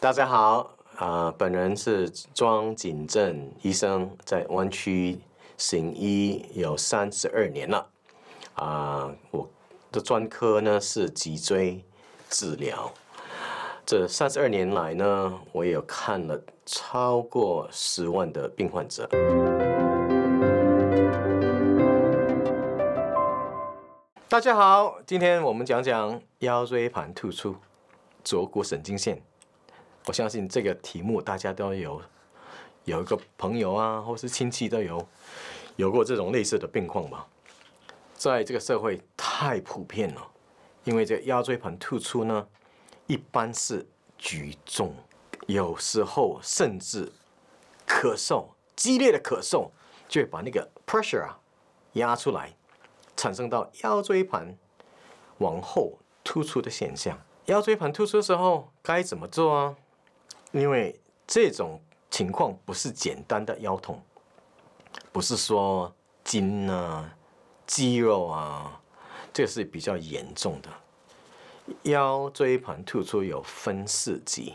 大家好，啊，本人是庄景正医生，在湾区行医有三十二年了，啊，我的专科呢是脊椎治疗，这三十二年来呢，我有看了超过十万的病患者。大家好，今天我们讲讲腰椎盘突出、左骨神经线。我相信这个题目大家都有有一个朋友啊，或是亲戚都有有过这种类似的病况吧。在这个社会太普遍了，因为这个腰椎盘突出呢，一般是举重，有时候甚至咳嗽，激烈的咳嗽就会把那个 pressure 啊压出来，产生到腰椎盘往后突出的现象。腰椎盘突出的时候该怎么做啊？因为这种情况不是简单的腰痛，不是说筋啊、肌肉啊，这是比较严重的。腰椎盘突出有分四级，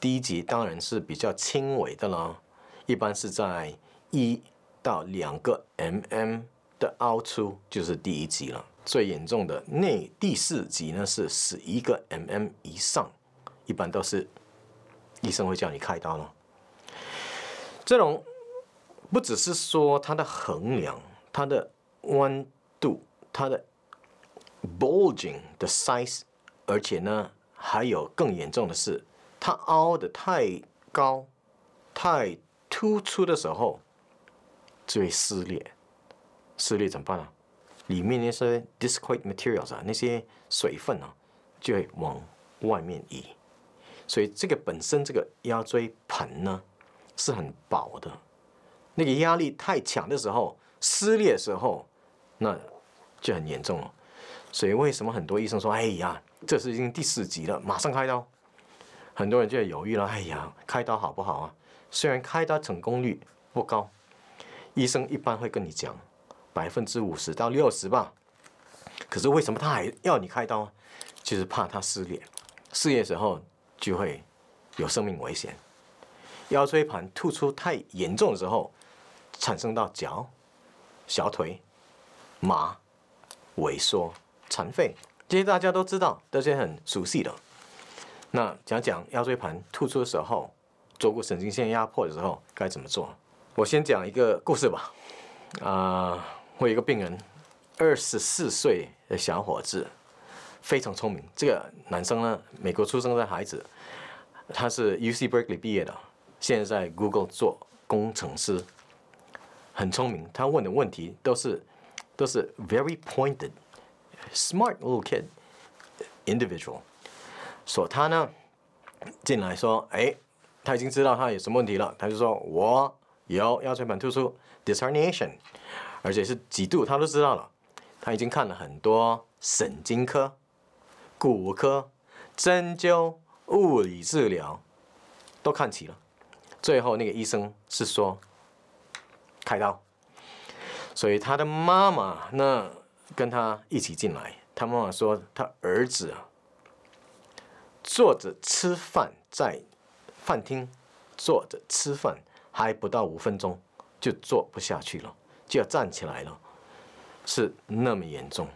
第一级当然是比较轻微的啦，一般是在一到两个 mm 的凹出就是第一级了。最严重的那第四级呢，是十一个 mm 以上，一般都是。医生会叫你开刀了。这种不只是说它的衡量、它的弯度、它的 bulging 的 size，而且呢，还有更严重的是，它凹的太高、太突出的时候，就会撕裂。撕裂怎么办呢？里面那些 discoid materials 啊，那些水分啊，就会往外面移。所以这个本身这个腰椎盆呢是很薄的，那个压力太强的时候撕裂的时候，那就很严重了。所以为什么很多医生说：“哎呀，这是已经第四级了，马上开刀。”很多人就在犹豫了：“哎呀，开刀好不好啊？”虽然开刀成功率不高，医生一般会跟你讲百分之五十到六十吧。可是为什么他还要你开刀？就是怕他撕裂，撕裂时候。就会有生命危险。腰椎盘突出太严重的时候，产生到脚、小腿麻、萎缩、残废，这些大家都知道，都是很熟悉的。那讲讲腰椎盘突出的时候，坐骨神经线压迫的时候该怎么做？我先讲一个故事吧。啊，我有一个病人，二十四岁的小伙子。非常聪明，这个男生呢，美国出生的孩子，他是 U C Berkeley 毕业的，现在在 Google 做工程师，很聪明。他问的问题都是都是 very pointed，smart little kid individual。说他呢进来说，哎，他已经知道他有什么问题了。他就说，我有腰椎盘突出，disc e r n i a t i o n 而且是几度他都知道了。他已经看了很多神经科。骨科、针灸、物理治疗都看齐了，最后那个医生是说开刀，所以他的妈妈那跟他一起进来，他妈妈说他儿子啊坐着吃饭，在饭厅坐着吃饭，还不到五分钟就坐不下去了，就要站起来了，是那么严重。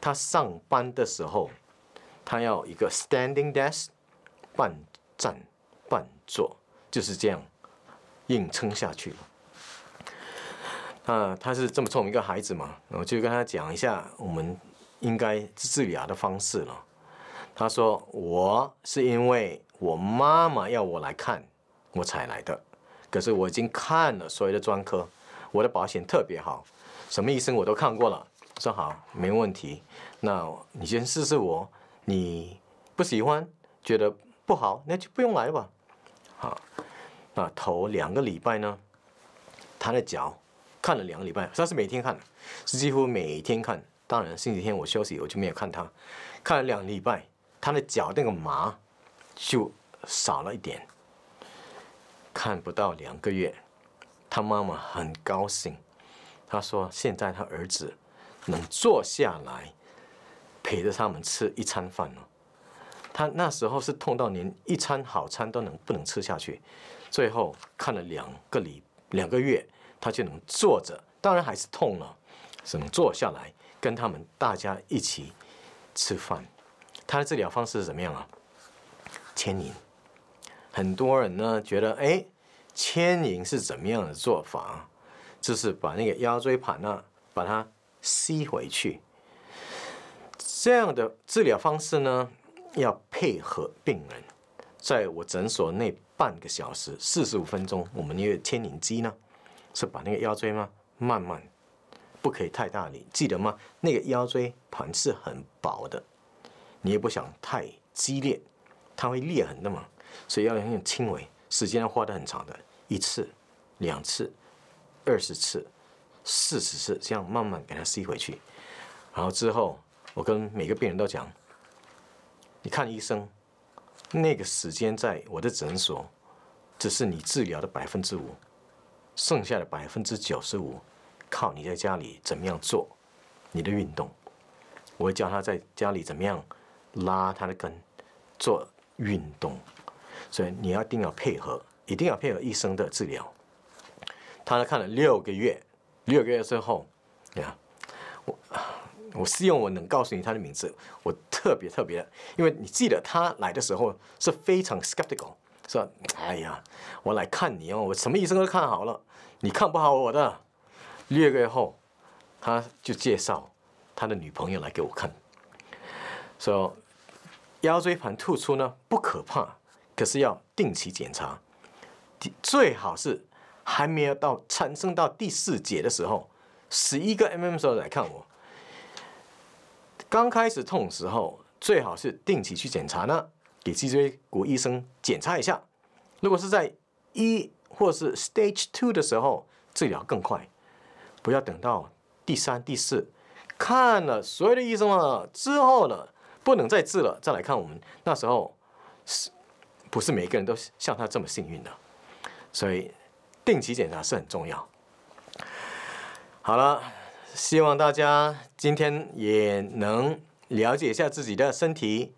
他上班的时候。他要一个 standing desk，半站半坐，就是这样硬撑下去了。啊，他是这么聪明一个孩子嘛，我就跟他讲一下我们应该治牙的方式了。他说：“我是因为我妈妈要我来看，我才来的。可是我已经看了所有的专科，我的保险特别好，什么医生我都看过了。说好没问题，那你先试试我。”你不喜欢，觉得不好，那就不用来吧。好，那头两个礼拜呢，他的脚看了两个礼拜，他是每天看，是几乎每天看。当然星期天我休息，我就没有看他。看了两个礼拜，他的脚那个麻就少了一点。看不到两个月，他妈妈很高兴，他说现在他儿子能坐下来。陪着他们吃一餐饭呢，他那时候是痛到连一餐好餐都能不能吃下去，最后看了两个礼两个月，他就能坐着，当然还是痛了，只能坐下来跟他们大家一起吃饭。他的治疗方式是怎么样啊？牵引，很多人呢觉得哎，牵引是怎么样的做法啊？就是把那个腰椎盘啊，把它吸回去。这样的治疗方式呢，要配合病人，在我诊所内半个小时四十五分钟，我们个牵引机呢，是把那个腰椎吗慢慢，不可以太大力，记得吗？那个腰椎盘是很薄的，你也不想太激烈，它会裂痕的嘛，所以要用轻微，时间要花的很长的，一次、两次、二十次、四十次，这样慢慢给它吸回去，然后之后。我跟每个病人都讲，你看医生，那个时间在我的诊所，只是你治疗的百分之五，剩下的百分之九十五，靠你在家里怎么样做，你的运动，我会教他在家里怎么样拉他的根，做运动，所以你要一定要配合，一定要配合医生的治疗。他看了六个月，六个月之后，你看。我希望我能告诉你他的名字。我特别特别，因为你记得他来的时候是非常 skeptical，说，哎呀，我来看你哦，我什么医生都看好了，你看不好我的。六个月后，他就介绍他的女朋友来给我看，说腰椎盘突出呢不可怕，可是要定期检查，最好是还没有到产生到第四节的时候，十一个 mm 时候来看我。刚开始痛时候，最好是定期去检查呢，给脊椎骨医生检查一下。如果是在一或是 stage two 的时候，治疗更快，不要等到第三、第四，看了所有的医生了之后了，不能再治了，再来看我们那时候是不是每个人都像他这么幸运的？所以定期检查是很重要。好了。希望大家今天也能了解一下自己的身体，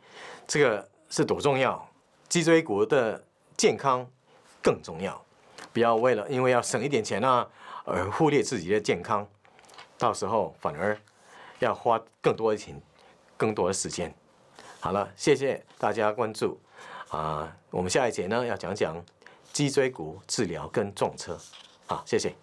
这个是多重要，脊椎骨的健康更重要，不要为了因为要省一点钱呢，而忽略自己的健康，到时候反而要花更多的钱，更多的时间。好了，谢谢大家关注，啊，我们下一节呢要讲讲脊椎骨治疗跟撞车，好，谢谢。